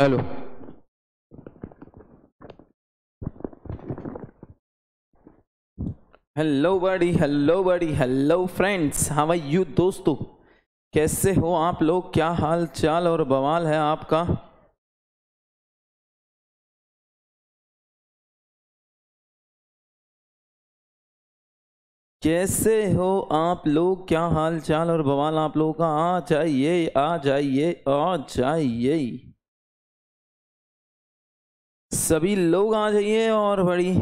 Hello hello बड़ी hello बड़ी hello friends how are you दोस्तों कैसे हो आप लोग क्या हाल चाल और बवाल है आपका कैसे हो आप लोग क्या हाल चाल और बवाल आप लोगों का आ जाइए आ जाइए आ जाइए सभी लोग आ जाइए और बड़ी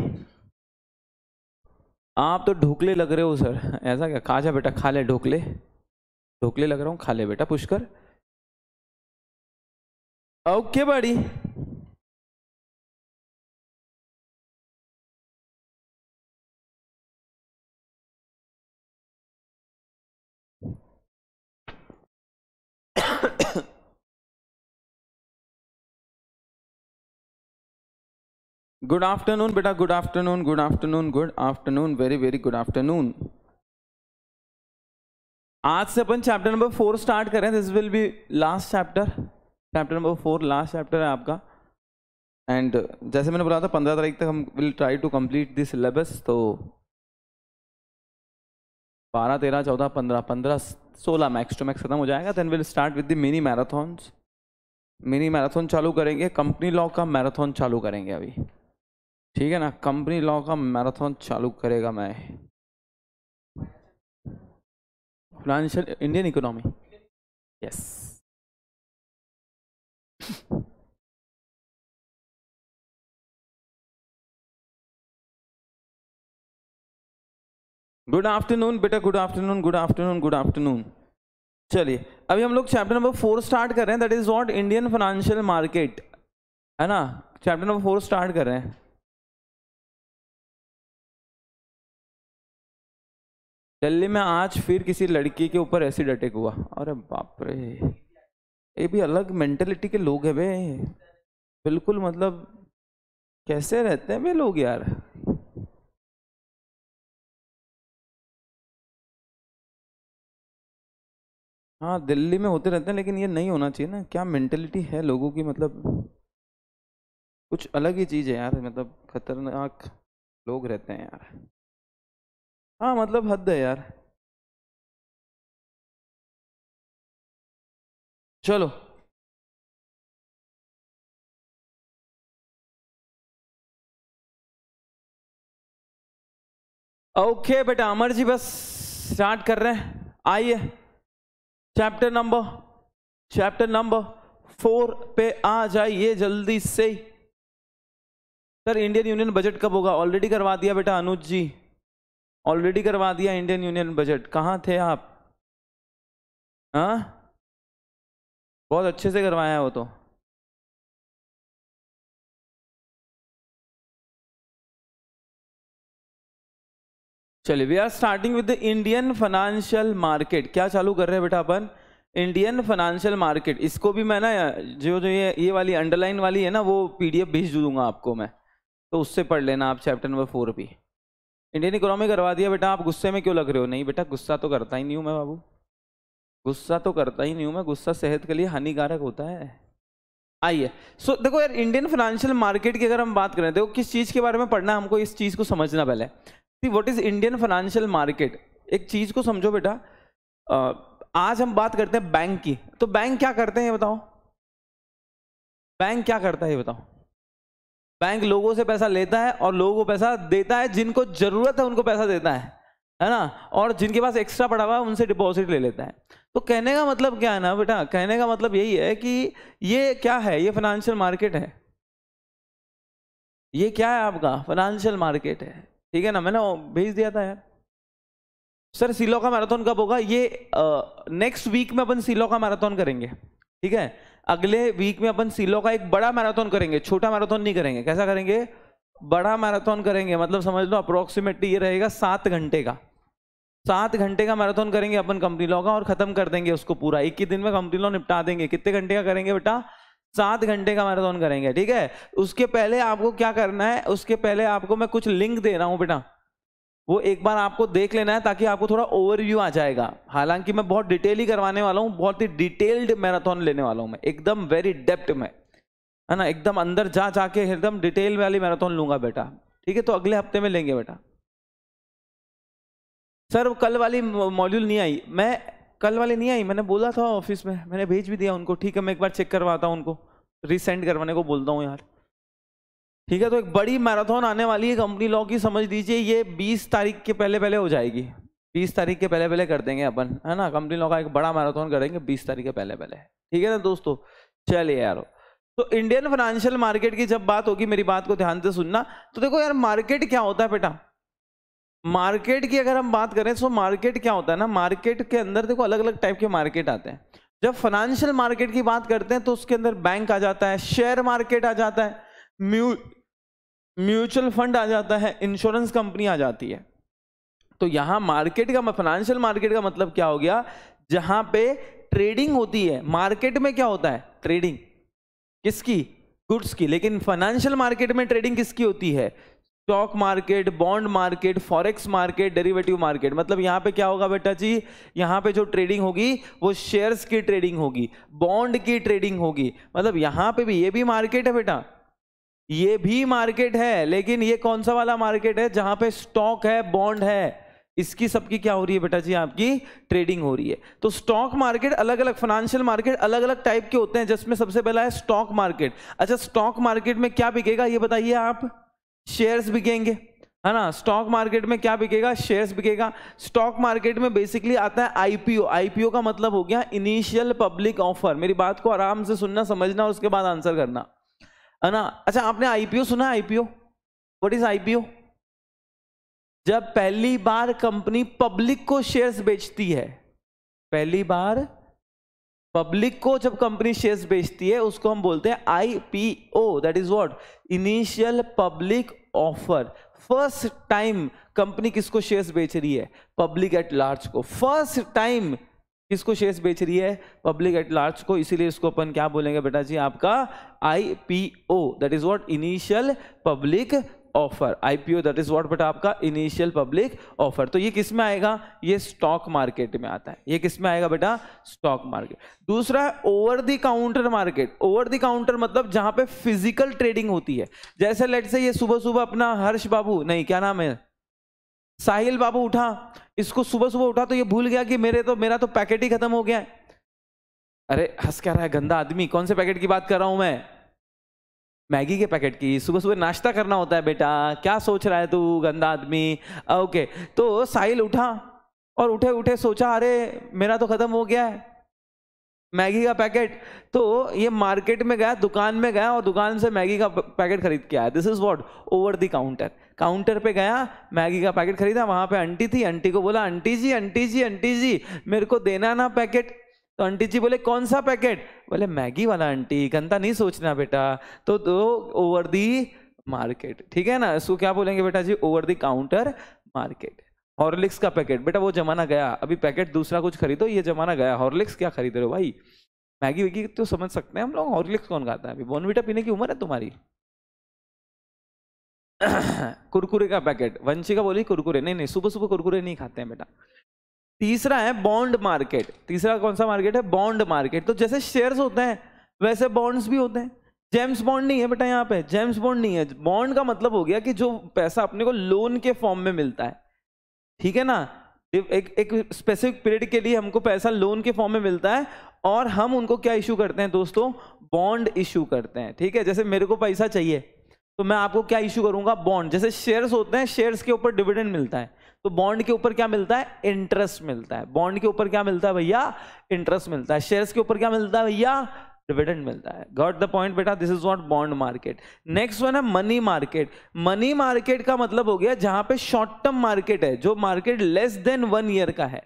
आप तो ढोकले लग रहे हो सर ऐसा क्या खा जा बेटा खा ले ढोकले ढोकले लग रहा हूँ खा ले बेटा पुष्कर ओके बड़ी गुड आफ्टरनून बेटा good afternoon good afternoon good afternoon very very good afternoon आज से अपन चैप्टर नंबर फोर स्टार्ट करें this will be last chapter chapter number four last chapter है आपका एंड uh, जैसे मैंने बोला था पंद्रह तारीख तक हम will try to complete this syllabus तो बारह तेरह चौदह पंद्रह पंद्रह सोलह मैक्स टू मैक्स खत्म हो जाएगा then will start with the mini marathons mini marathon चालू करेंगे कंपनी लॉ का मैराथन चालू करेंगे अभी ठीक है ना कंपनी लॉ का मैराथन चालू करेगा मैं financial Indian economy yes good afternoon बेटा good afternoon good afternoon good afternoon चलिए अभी हम लोग चैप्टर नंबर फोर स्टार्ट कर रहे हैं that is not Indian financial market है ना चैप्टर नंबर फोर स्टार्ट कर रहे हैं दिल्ली में आज फिर किसी लड़की के ऊपर एसिड अटैक हुआ अरे बाप रे ये भी अलग मेंटेलिटी के लोग हैं वे बिल्कुल मतलब कैसे रहते हैं वे लोग यार हाँ दिल्ली में होते रहते हैं लेकिन ये नहीं होना चाहिए ना क्या मेंटेलिटी है लोगों की मतलब कुछ अलग ही चीज़ है यार मतलब खतरनाक लोग रहते हैं यार हाँ मतलब हद है यार चलो ओके okay, बेटा अमर जी बस स्टार्ट कर रहे हैं आइए chapter number chapter number four पे आ जाइए जल्दी से सर इंडियन यूनियन बजट कब होगा ऑलरेडी करवा दिया बेटा अनुज जी ऑलरेडी करवा दिया इंडियन यूनियन बजट कहाँ थे आप हाँ बहुत अच्छे से करवाया वो तो चलिए we are starting with the Indian financial market क्या चालू कर रहे हैं बेटा अपन इंडियन फाइनेंशियल मार्केट इसको भी मैं ना जो जो ये ये वाली अंडरलाइन वाली है ना वो पीडीएफ भेज दूंगा आपको मैं तो उससे पढ़ लेना आप चैप्टर नंबर फोर भी इंडियन इकोनॉमी करवा दिया बेटा आप गुस्से में क्यों लग रहे हो नहीं बेटा गुस्सा तो करता ही नहीं हूँ मैं बाबू गुस्सा तो करता ही नहीं हूँ मैं गुस्सा सेहत के लिए हानिकारक होता है आइए सो so, देखो यार इंडियन फाइनेंशियल मार्केट की अगर हम बात करें देखो किस चीज़ के बारे में पढ़ना है हमको इस चीज़ को समझना पहले see is Indian financial market एक चीज़ को समझो बेटा आज हम बात करते हैं बैंक की तो बैंक क्या करते हैं बताओ बैंक क्या करता है ये बताओ बैंक लोगों से पैसा लेता है और लोगों को पैसा देता है जिनको जरूरत है उनको पैसा देता है है ना और जिनके पास एक्स्ट्रा पड़ा हुआ है उनसे डिपॉजिट ले लेता है तो कहने का मतलब क्या है ना बेटा कहने का मतलब यही है कि ये क्या है ये फाइनेंशियल मार्केट है ये क्या है आपका फाइनेंशियल मार्केट है ठीक है ना मैंने भेज दिया था यार सर सिलो का मैराथन कब होगा ये नेक्स्ट वीक में अपन सिलो का मैराथन करेंगे ठीक है अगले वीक में अपन सीलो का एक बड़ा मैराथन करेंगे छोटा मैराथन नहीं करेंगे कैसा करेंगे बड़ा मैराथन करेंगे मतलब समझ लो अप्रोक्सीमेटली ये रहेगा सात घंटे का सात घंटे का मैराथन करेंगे अपन कंपनी लॉ का और खत्म कर देंगे उसको पूरा एक ही दिन में कंपनी लॉ निपटा देंगे कितने घंटे का करेंगे बेटा सात घंटे का मैराथन करेंगे ठीक है उसके पहले आपको क्या करना है उसके पहले आपको मैं कुछ लिंक दे रहा हूँ बेटा वो एक बार आपको देख लेना है ताकि आपको थोड़ा ओवरव्यू आ जाएगा हालांकि मैं बहुत डिटेल ही करवाने वाला हूँ बहुत ही डिटेल्ड मैराथन लेने वाला हूँ मैं एकदम वेरी डेप्ट में है ना एकदम अंदर जा जाके एकदम डिटेल वाली मैराथन लूंगा बेटा ठीक है तो अगले हफ्ते में लेंगे बेटा सर कल वाली मॉड्यूल नहीं आई मैं कल वाली नहीं आई मैंने बोला था ऑफिस में मैंने भेज भी दिया उनको ठीक है मैं एक बार चेक करवाता हूँ उनको रिसेंड करवाने को बोलता हूँ यार ठीक है तो एक बड़ी मैराथन आने वाली है कंपनी लॉ की समझ लीजिए ये 20 तारीख के पहले पहले हो जाएगी 20 तारीख के पहले पहले कर देंगे अपन है ना कंपनी लॉ का एक बड़ा मैराथन करेंगे 20 तारीख के पहले पहले ठीक है ना दोस्तों चलिए यार तो इंडियन फाइनेंशियल मार्केट की जब बात होगी मेरी बात को ध्यान से सुनना तो देखो यार मार्केट क्या होता है बेटा मार्केट की अगर हम बात करें तो मार्केट क्या होता है ना मार्केट के अंदर देखो अलग अलग टाइप के मार्केट आते हैं जब फाइनेंशियल मार्केट की बात करते हैं तो उसके अंदर बैंक आ जाता है शेयर मार्केट आ जाता है म्यू म्यूचुअल फंड आ जाता है इंश्योरेंस कंपनी आ जाती है तो यहां मार्केट का फाइनेंशियल मार्केट का मतलब क्या हो गया जहां पे ट्रेडिंग होती है मार्केट में क्या होता है ट्रेडिंग किसकी गुड्स की लेकिन फाइनेंशियल मार्केट में ट्रेडिंग किसकी होती है stock market bond market forex market derivative market मतलब यहाँ पे क्या होगा बेटा जी यहाँ पे जो ट्रेडिंग होगी वो शेयर्स की ट्रेडिंग होगी बॉन्ड की ट्रेडिंग होगी मतलब यहाँ पे भी ये भी मार्केट है बेटा ये भी मार्केट है लेकिन ये कौन सा वाला मार्केट है जहां पे स्टॉक है बॉन्ड है इसकी सबकी क्या हो रही है बेटा जी आपकी ट्रेडिंग हो रही है तो स्टॉक मार्केट अलग अलग फाइनेंशियल मार्केट अलग अलग टाइप के होते हैं जिसमें सबसे पहला है स्टॉक मार्केट अच्छा स्टॉक मार्केट में क्या बिकेगा ये बताइए आप शेयर्स बिकेंगे है ना स्टॉक मार्केट में क्या बिकेगा शेयर्स बिकेगा स्टॉक मार्केट में बेसिकली आता है आईपीओ आईपीओ का मतलब हो गया इनिशियल पब्लिक ऑफर मेरी बात को आराम से सुनना समझना और उसके बाद आंसर करना है ना अच्छा आपने आईपीओ सुना आईपीओ व्हाट इज आईपीओ जब पहली बार कंपनी पब्लिक को शेयर्स बेचती है पहली बार पब्लिक को जब कंपनी शेयर्स बेचती है उसको हम बोलते हैं IPO that is what initial public offer first time company किसको शेयर्स बेच रही है पब्लिक एट लार्ज को फर्स्ट टाइम किसको शेयर्स बेच रही है पब्लिक एट लार्ज को इसीलिए इसको अपन क्या बोलेंगे बेटा जी आपका IPO that is what initial public offer IPO that is what बेटा आपका इनिशियल पब्लिक ऑफर तो ये किस में आएगा ये स्टॉक मार्केट में आता है ये किस में आएगा बेटा स्टॉक मार्केट दूसरा है over the counter market over the counter मतलब जहां पे फिजिकल ट्रेडिंग होती है जैसे लेट से ये सुबह सुबह अपना हर्ष बाबू नहीं क्या नाम है साहिल बाबू उठा इसको सुबह सुबह उठा तो ये भूल गया कि मेरे तो मेरा तो पैकेट ही खत्म हो गया है अरे हंस क्या रहा है गंदा आदमी कौन से पैकेट की बात कर रहा हूं मैं मैगी के पैकेट की सुबह सुबह नाश्ता करना होता है बेटा क्या सोच रहा है तू गंदा आदमी ओके तो साहिल उठा और उठे उठे सोचा अरे मेरा तो खत्म हो गया है मैगी का पैकेट तो ये मार्केट में गया दुकान में गया और दुकान से मैगी का पैकेट खरीद के आया this is what over the counter counter पे गया मैगी का पैकेट खरीदा वहां पे आंटी थी आंटी को बोला आंटी जी आंटी जी आंटी जी मेरे को देना ना पैकेट तो आंटी जी बोले कौन सा पैकेट बोले मैगी वाला आंटी गंदा नहीं सोचना बेटा तो दो ओवर दी मार्केट ठीक है ना इसको क्या बोलेंगे बेटा जी over the counter market Horlicks का पैकेट बेटा वो जमाना गया अभी पैकेट दूसरा कुछ खरीदो ये जमाना गया हॉर्लिक्स क्या खरीद रहे हो भाई मैगी वैगी तो समझ सकते हैं हम लोग हॉर्लिक्स कौन खाता है अभी बॉनविटा पीने की उम्र है तुम्हारी कुरकुरे का पैकेट वंशी का बोली कुरकुरे नहीं नहीं सुबह सुबह कुरकुरे नहीं खाते हैं बेटा तीसरा है बॉन्ड मार्केट तीसरा कौन सा मार्केट है बॉन्ड मार्केट तो जैसे शेयर्स होते हैं वैसे बॉन्ड्स भी होते हैं जेम्स बॉन्ड नहीं है बेटा यहाँ पे जेम्स बॉन्ड नहीं है बॉन्ड का मतलब हो गया कि जो पैसा अपने को लोन के फॉर्म में मिलता है ठीक है ना एक एक स्पेसिफिक पीरियड के लिए हमको पैसा लोन के फॉर्म में मिलता है और हम उनको क्या इशू करते हैं दोस्तों बॉन्ड इशू करते हैं ठीक है जैसे मेरे को पैसा चाहिए तो मैं आपको क्या इशू करूंगा बॉन्ड जैसे शेयर्स होते हैं शेयर्स के ऊपर डिविडेंड मिलता है तो बॉन्ड के ऊपर क्या मिलता है इंटरेस्ट मिलता है बॉन्ड के ऊपर क्या मिलता है भैया इंटरेस्ट मिलता है शेयर्स के ऊपर क्या मिलता है भैया डिविडेंड मिलता है गॉट द पॉइंट बेटा this is not bond market next one है मनी मार्केट मनी मार्केट का मतलब हो गया जहां पे शॉर्ट टर्म मार्केट है जो market less than one year का है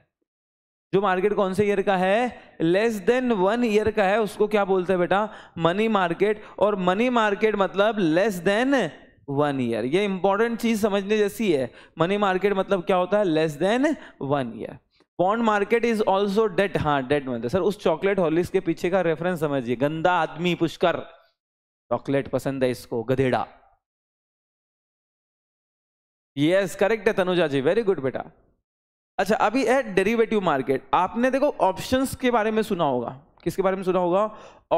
जो मार्केट कौन से ईयर का है लेस देन वन ईयर का है उसको क्या बोलते हैं बेटा मनी मार्केट और मनी मार्केट मतलब लेस देन वन ईयर ये इंपॉर्टेंट चीज समझने जैसी है मनी मार्केट मतलब क्या होता है less than one year bond market is also debt हाँ डेट मतलब सर उस चॉकलेट हॉलिस के पीछे का रेफरेंस समझिए गंदा आदमी पुष्कर चॉकलेट पसंद है इसको गधेड़ा यस करेक्ट है तनुजा जी वेरी गुड बेटा अच्छा अभी है डेरिवेटिव मार्केट आपने देखो ऑप्शंस के बारे में सुना होगा किसके बारे में सुना होगा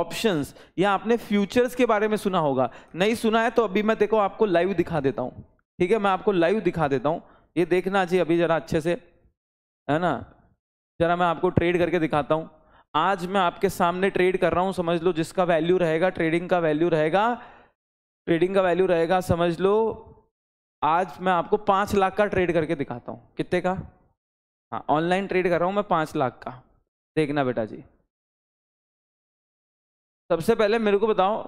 ऑप्शंस या आपने फ्यूचर्स के बारे में सुना होगा नहीं सुना है तो अभी मैं देखो आपको लाइव दिखा देता हूँ ठीक है मैं आपको लाइव दिखा देता हूँ ये देखना चाहिए अभी जरा अच्छे से है ना जरा मैं आपको ट्रेड करके दिखाता हूँ आज मैं आपके सामने ट्रेड कर रहा हूँ समझ लो जिसका वैल्यू रहेगा ट्रेडिंग का वैल्यू रहेगा ट्रेडिंग का वैल्यू रहेगा समझ लो आज मैं आपको पाँच लाख का ट्रेड करके दिखाता हूँ कितने का हाँ ऑनलाइन ट्रेड कर रहा हूँ मैं पाँच लाख का देखना बेटा जी सबसे पहले मेरे को बताओ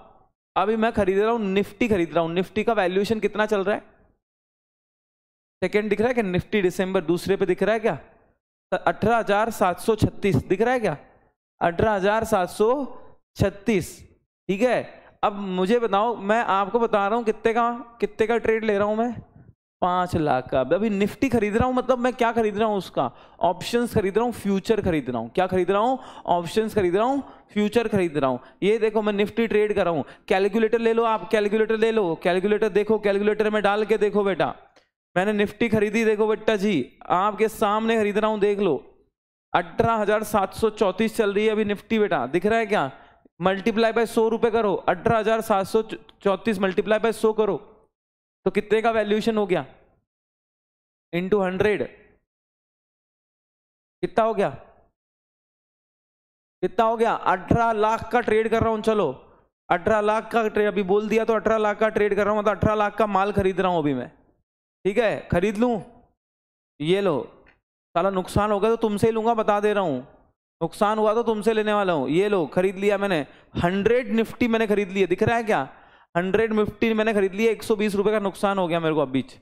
अभी मैं खरीद रहा हूँ निफ्टी खरीद रहा हूँ निफ्टी का वैल्यूएशन कितना चल रहा है सेकेंड दिख रहा है क्या निफ्टी दिसंबर दूसरे पे दिख रहा है क्या तो अठारह हजार सात सौ छत्तीस दिख रहा है क्या अठारह हजार सात सौ छत्तीस ठीक है अब मुझे बताओ मैं आपको बता रहा हूँ कितने का कितने का ट्रेड ले रहा हूँ मैं पाँच लाख का अभी निफ्टी खरीद रहा हूँ मतलब मैं क्या खरीद रहा हूँ उसका ऑप्शंस खरीद रहा हूँ फ्यूचर खरीद रहा हूँ क्या खरीद रहा हूँ ऑप्शंस खरीद रहा हूँ फ्यूचर खरीद रहा हूँ ये देखो मैं निफ्टी ट्रेड कर रहा हूँ कैलकुलेटर ले लो आप कैलकुलेटर ले लो कैलकुलेटर देखो कैलकुलेटर में डाल के देखो बेटा मैंने निफ्टी खरीदी देखो बेटा जी आपके सामने खरीद रहा हूं देख लो अठारह हजार सात सौ चौतीस चल रही है अभी निफ्टी बेटा दिख रहा है क्या मल्टीप्लाई बाय सौ रुपए करो अठारह हजार सात सौ चौतीस मल्टीप्लाई बाय सौ करो तो कितने का वैल्यूएशन हो गया इंटू हंड्रेड कितना हो गया कितना हो गया अठारह लाख का ट्रेड कर रहा हूं चलो अठारह लाख का ट्रेड अभी बोल दिया तो अठारह लाख का ट्रेड कर रहा हूं तो अठारह लाख का माल खरीद रहा हूं अभी मैं ठीक है खरीद लूँ ये लो साला नुकसान हो गया तो तुमसे ही लूँगा बता दे रहा हूँ नुकसान हुआ तो तुमसे लेने वाला हूँ ये लो खरीद लिया मैंने हंड्रेड निफ्टी मैंने खरीद लिया दिख रहा है क्या हंड्रेड निफ्टी मैंने खरीद लिया एक सौ बीस रुपये का नुकसान हो गया मेरे को अब बीच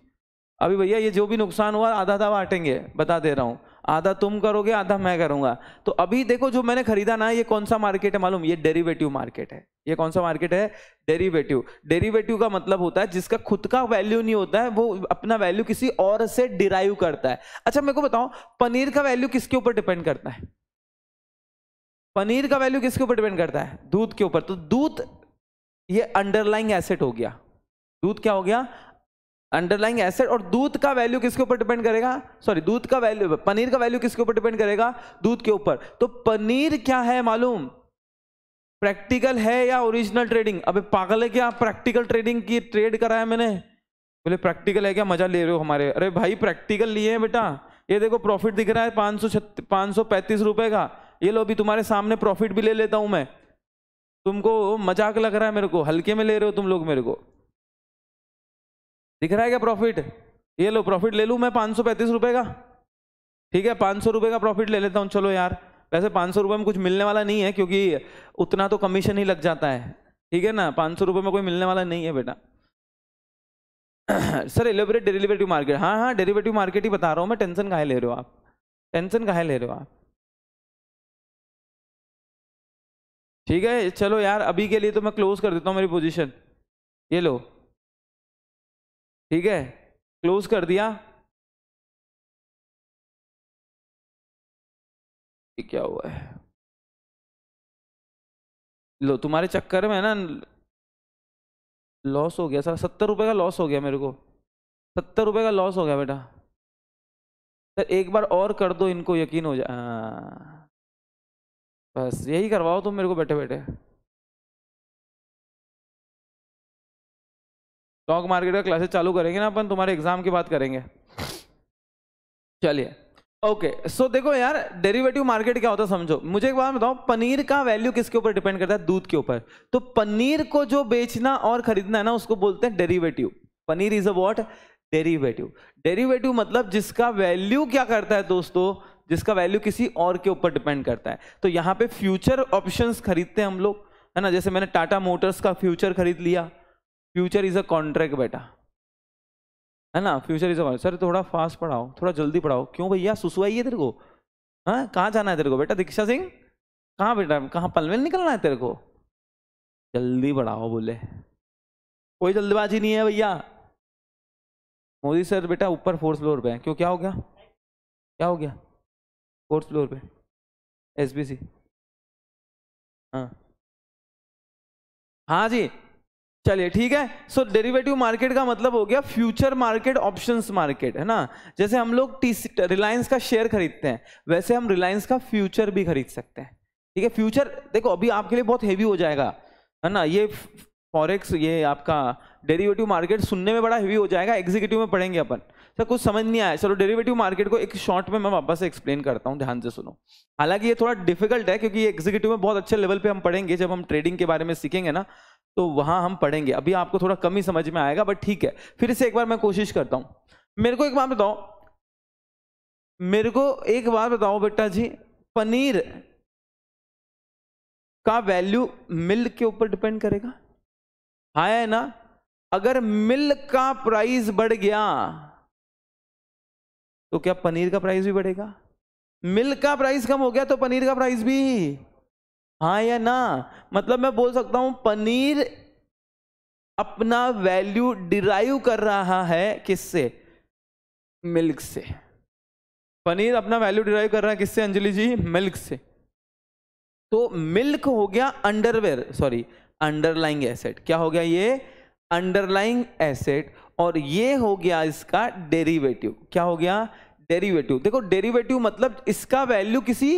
अभी भैया ये जो भी नुकसान हुआ आधा आधा हटेंगे बता दे रहा हूँ आधा तुम करोगे आधा मैं करूंगा तो अभी देखो जो मैंने खरीदा ना ये कौन सा मार्केट है मालूम ये डेरिवेटिव मार्केट है ये कौन सा मार्केट है डेरिवेटिव डेरिवेटिव का मतलब होता है जिसका खुद का वैल्यू नहीं होता है वो अपना वैल्यू किसी और से डिराइव करता है अच्छा मेरे को बताओ पनीर का वैल्यू किसके ऊपर डिपेंड करता है पनीर का वैल्यू किसके ऊपर डिपेंड करता है दूध के ऊपर तो दूध ये अंडरलाइंग एसेट हो गया दूध क्या हो गया अंडरलाइंग एसेट और दूध का वैल्यू किसके ऊपर डिपेंड करेगा सॉरी दूध का वैल्यू पनीर का वैल्यू किसके ऊपर डिपेंड करेगा दूध के ऊपर तो पनीर क्या है मालूम प्रैक्टिकल है या ओरिजिनल ट्रेडिंग अबे पागल है क्या प्रैक्टिकल ट्रेडिंग की ट्रेड करा है मैंने बोले प्रैक्टिकल है क्या मजा ले रहे हो हमारे अरे भाई प्रैक्टिकल लिए हैं बेटा ये देखो प्रॉफिट दिख रहा है पाँच सौ पाँच सौ पैंतीस रुपये का ये लो अभी तुम्हारे सामने प्रॉफिट भी ले लेता हूँ मैं तुमको मजाक लग रहा है मेरे को हल्के में ले रहे हो तुम लोग मेरे को दिख रहा है क्या प्रॉफिट ये लो प्रॉफिट ले लूँ मैं पाँच सौ पैंतीस रुपये का ठीक है पाँच सौ रुपये का प्रॉफिट ले लेता हूँ चलो यार वैसे पाँच सौ रुपये में कुछ मिलने वाला नहीं है क्योंकि उतना तो कमीशन ही लग जाता है ठीक है ना पाँच सौ रुपये में कोई मिलने वाला नहीं है बेटा सर एलिबरेट डेरिवेटिव मार्केट हाँ हाँ डेरिवेटिव मार्केट ही बता रहा हूँ मैं टेंशन कहा ले रहे हो आप टेंशन कहा ले रहे हो आप ठीक है चलो यार अभी के लिए तो मैं क्लोज कर देता हूँ मेरी पोजिशन ये लो ठीक है क्लोज कर दिया क्या हुआ है लो तुम्हारे चक्कर में ना लॉस हो गया सर सत्तर रुपये का लॉस हो गया मेरे को सत्तर रुपये का लॉस हो गया बेटा सर एक बार और कर दो इनको यकीन हो जाए हाँ। बस यही करवाओ तुम मेरे को बैठे बैठे स्टॉक मार्केट का क्लासेस चालू करेंगे ना अपन तुम्हारे एग्जाम की बात करेंगे चलिए ओके सो देखो यार डेरिवेटिव मार्केट क्या होता है समझो मुझे एक बात बताओ पनीर का वैल्यू किसके ऊपर डिपेंड करता है दूध के ऊपर तो पनीर को जो बेचना और खरीदना है ना उसको बोलते हैं derivative paneer is a what derivative derivative मतलब जिसका वैल्यू क्या करता है दोस्तों जिसका वैल्यू किसी और के ऊपर डिपेंड करता है तो यहाँ पे फ्यूचर ऑप्शंस खरीदते हैं हम लोग है ना जैसे मैंने टाटा मोटर्स का फ्यूचर खरीद लिया फ्यूचर इज अ कॉन्ट्रैक्ट बेटा है ना फ्यूचर इज अ सर थोड़ा फास्ट पढ़ाओ थोड़ा जल्दी पढ़ाओ क्यों भैया सुसुआई है तेरे को हाँ कहाँ जाना है तेरे को बेटा दीक्षा सिंह कहाँ बेटा कहाँ पलवेल निकलना है तेरे को जल्दी पढ़ाओ बोले कोई जल्दबाजी नहीं है भैया मोदी सर बेटा ऊपर फोर्थ फ्लोर पे है क्यों क्या हो गया क्या हो गया फोर्थ फ्लोर पे एस बी सी हाँ हाँ जी चलिए ठीक है सो डेरिवेटिव मार्केट का मतलब हो गया फ्यूचर मार्केट ऑप्शंस मार्केट है ना जैसे हम लोग रिलायंस का शेयर खरीदते हैं वैसे हम रिलायंस का फ्यूचर भी खरीद सकते हैं ठीक है फ्यूचर देखो अभी आपके लिए बहुत हेवी हो जाएगा है ना ये फॉरेक्स ये आपका डेरिवेटिव मार्केट सुनने में बड़ा हेवी हो जाएगा एग्जीक्यूटिव में पढ़ेंगे अपन सर कुछ समझ नहीं आया चलो डेरिवेटिव मार्केट को एक शॉर्ट में मैं वापस से एक्सप्लेन करता हूँ ध्यान से सुनो हालांकि ये थोड़ा डिफिकल्ट है क्योंकि ये एग्जीक्यूटिव में बहुत अच्छे लेवल पे हम पढ़ेंगे जब हम ट्रेडिंग के बारे में सीखेंगे ना तो वहां हम पढ़ेंगे अभी आपको थोड़ा कम ही समझ में आएगा बट ठीक है फिर से एक बार मैं कोशिश करता हूं मेरे को एक बात बताओ मेरे को एक बात बताओ बेटा जी पनीर का वैल्यू मिल्क के ऊपर डिपेंड करेगा हा है ना अगर मिल्क का प्राइस बढ़ गया तो क्या पनीर का प्राइस भी बढ़ेगा मिल्क का प्राइस कम हो गया तो पनीर का प्राइस भी हाँ या ना मतलब मैं बोल सकता हूँ पनीर अपना वैल्यू डिराइव कर रहा है किससे मिल्क से पनीर अपना वैल्यू डिराइव कर रहा है किससे अंजलि जी मिल्क से तो मिल्क हो गया अंडरवेयर सॉरी अंडरलाइंग एसेट क्या हो गया ये अंडरलाइंग एसेट और ये हो गया इसका डेरिवेटिव क्या हो गया डेरिवेटिव देखो डेरिवेटिव मतलब इसका वैल्यू किसी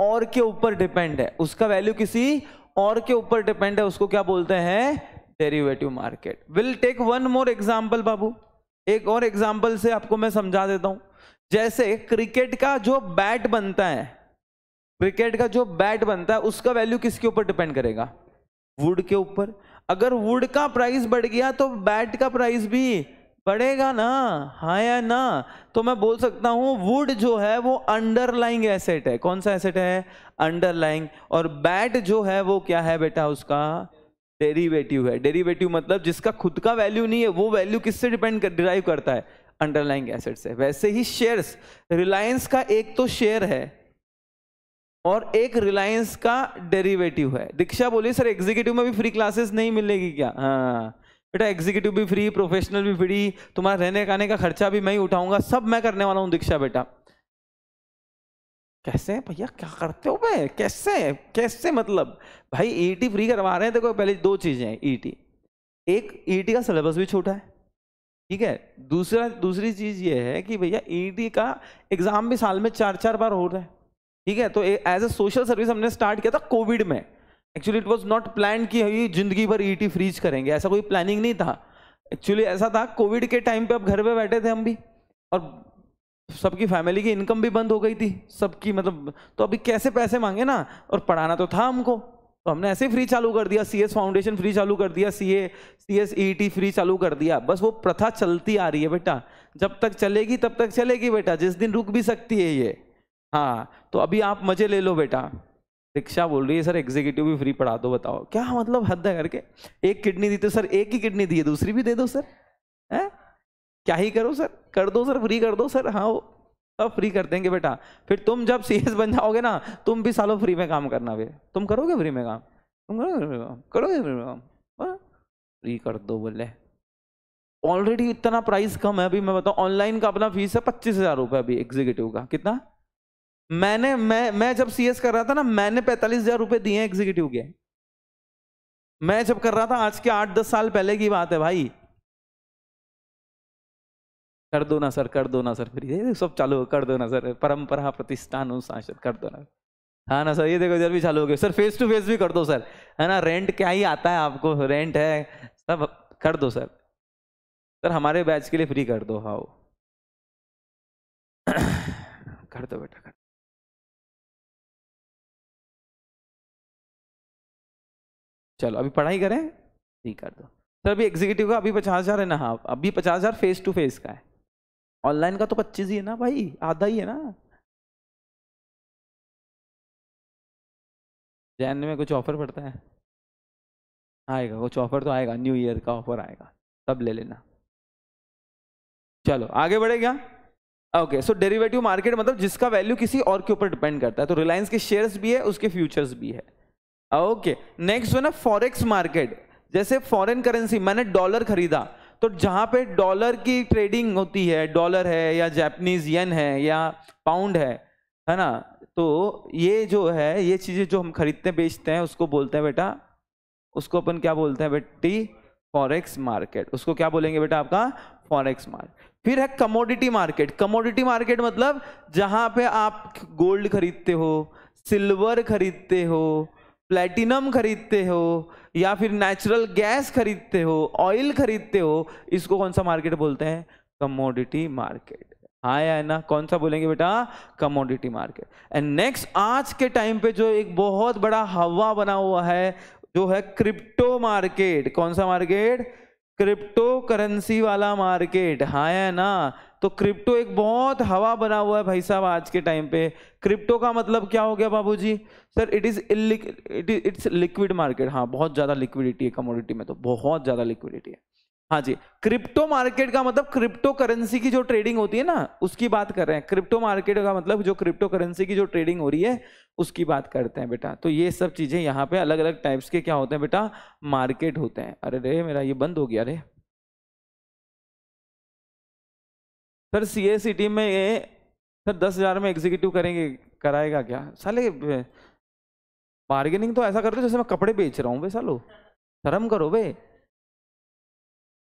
और के ऊपर डिपेंड है उसका वैल्यू किसी और के ऊपर डिपेंड है उसको क्या बोलते हैं derivative market will take one more example बाबू एक और एग्जाम्पल से आपको मैं समझा देता हूं जैसे क्रिकेट का जो बैट बनता है क्रिकेट का जो बैट बनता है उसका वैल्यू किसके ऊपर डिपेंड करेगा वुड के ऊपर अगर वुड का प्राइस बढ़ गया तो बैट का प्राइस भी पड़ेगा ना हाँ या ना तो मैं बोल सकता हूँ वुड जो है वो अंडरलाइंग एसेट है कौन सा एसेट है अंडरलाइंग और बैट जो है वो क्या है बेटा उसका डेरिवेटिव है डेरीवेटिव मतलब जिसका खुद का वैल्यू नहीं है वो वैल्यू किससे डिपेंड कर डिराइव करता है अंडरलाइंग एसेट से वैसे ही शेयर्स रिलायंस का एक तो शेयर है और एक रिलायंस का डेरिवेटिव है दीक्षा बोली सर एग्जीक्यूटिव में भी फ्री क्लासेस नहीं मिलेगी क्या हाँ बेटा एग्जीक्यूटिव भी फ्री प्रोफेशनल भी फ्री तुम्हारा रहने खाने का खर्चा भी मैं ही उठाऊंगा सब मैं करने वाला हूँ दीक्षा बेटा कैसे भैया क्या करते हो भाई कैसे कैसे मतलब भाई ईटी e फ्री करवा रहे हैं देखो पहले दो चीज़ें हैं ईटी e एक ईटी e का सिलेबस भी छोटा है ठीक है दूसरा दूसरी चीज़ ये है कि भैया ईटी का एग्ज़ाम भी साल में चार चार बार हो रहा है ठीक है तो एज ए सोशल सर्विस हमने स्टार्ट किया था कोविड में actually it was not plan कि अभी जिंदगी भर ईटी e फ्रीज करेंगे ऐसा कोई प्लानिंग नहीं था एक्चुअली ऐसा था कोविड के टाइम पे अब घर पे बैठे थे हम भी और सबकी फैमिली की इनकम भी बंद हो गई थी सबकी मतलब तो अभी कैसे पैसे मांगे ना और पढ़ाना तो था हमको तो हमने ऐसे ही फ्री चालू कर दिया सी एस फाउंडेशन फ्री चालू कर दिया C A C S E T free चालू कर दिया बस वो प्रथा चलती आ रही है बेटा जब तक चलेगी तब तक चलेगी बेटा जिस दिन रुक भी सकती है ये हाँ तो अभी आप मज़े ले लो बेटा रिक्शा बोल रही है सर एग्जीक्यूटिव भी फ्री पढ़ा दो बताओ क्या मतलब हद है करके एक किडनी दी तो सर एक ही किडनी दी है दूसरी भी दे दो सर है क्या ही करो सर कर दो सर फ्री कर दो सर हाँ वो सब फ्री कर देंगे बेटा फिर तुम जब सी बन जाओगे ना तुम भी सालों फ्री में काम करना फिर तुम करोगे फ्री में काम तुम करोगे फ्री में काम करोगे फ्री में काम फ्री हाँ। कर दो बोले ऑलरेडी इतना प्राइस कम है अभी मैं बताऊँ ऑनलाइन का अपना फीस है पच्चीस हज़ार रुपये अभी एग्जीक्यूटिव का कितना मैंने मैं मैं जब सीएस कर रहा था ना मैंने पैंतालीस हजार रुपए दिए एग्जीक्यूटिव के मैं जब कर रहा था आज के आठ दस साल पहले की बात है भाई कर दो ना सर कर दो ना सर फिर ये सब चालू कर दो ना सर परंपरा प्रतिष्ठान अनुशासन कर दो ना हाँ ना सर ये देखो जब भी चालू हो गया सर फेस टू फेस भी कर दो सर है ना रेंट क्या ही आता है आपको रेंट है सब कर दो सर सर हमारे बैच के लिए फ्री कर दो हाओ कर दो बेटा कर चलो अभी पढ़ाई करें नहीं कर दो सर तो अभी एग्जीक्यूटिव का अभी पचास हज़ार है ना हाँ अभी पचास हज़ार फेस टू फेस का है ऑनलाइन का तो पच्चीस ही है ना भाई आधा ही है ना जैन में कुछ ऑफर पड़ता है आएगा कुछ ऑफर तो आएगा न्यू ईयर का ऑफर आएगा तब ले लेना चलो आगे बढ़ेगा ओके सो डेरिवेटिव मार्केट मतलब जिसका वैल्यू किसी और के ऊपर डिपेंड करता है तो रिलायंस के शेयर्स भी है उसके फ्यूचर्स भी है ओके नेक्स्ट जो है ना फॉरेक्स मार्केट जैसे फॉरेन करेंसी मैंने डॉलर खरीदा तो जहां पे डॉलर की ट्रेडिंग होती है डॉलर है या जैपनीज येन है या पाउंड है है ना तो ये जो है ये चीजें जो हम खरीदते हैं बेचते हैं उसको बोलते हैं बेटा उसको अपन क्या बोलते हैं बेटी फॉरेक्स मार्केट उसको क्या बोलेंगे बेटा आपका फॉरेक्स मार्केट फिर है कमोडिटी मार्केट कमोडिटी मार्केट मतलब जहां पे आप गोल्ड खरीदते हो सिल्वर खरीदते हो प्लेटिनम खरीदते हो या फिर नेचुरल गैस खरीदते हो ऑयल खरीदते हो इसको कौन सा मार्केट बोलते हैं कमोडिटी मार्केट हाँ या ना कौन सा बोलेंगे बेटा कमोडिटी मार्केट एंड नेक्स्ट आज के टाइम पे जो एक बहुत बड़ा हवा बना हुआ है जो है क्रिप्टो मार्केट कौन सा मार्केट क्रिप्टो करेंसी वाला मार्केट हाँ या ना तो क्रिप्टो एक बहुत हवा बना हुआ है भाई साहब आज के टाइम पे क्रिप्टो का मतलब क्या हो गया बाबूजी sir it is it is it's liquid market हाँ बहुत ज़्यादा लिक्विडिटी है कमोडिटी में तो बहुत ज़्यादा लिक्विडिटी है हाँ जी क्रिप्टो मार्केट का मतलब क्रिप्टो करेंसी की जो ट्रेडिंग होती है ना उसकी बात कर रहे हैं क्रिप्टो मार्केट का मतलब जो क्रिप्टो करेंसी की जो ट्रेडिंग हो रही है उसकी बात करते हैं बेटा तो ये सब चीज़ें यहाँ पे अलग अलग टाइप्स के क्या होते हैं बेटा मार्केट होते हैं अरे रे मेरा ये बंद हो गया रे sir C A C T में ये सर दस हज़ार में एग्जीक्यूटिव करेंगे कराएगा क्या साले बार्गेनिंग तो ऐसा कर हो जैसे मैं कपड़े बेच रहा हूँ भाई सालो शर्म करो भाई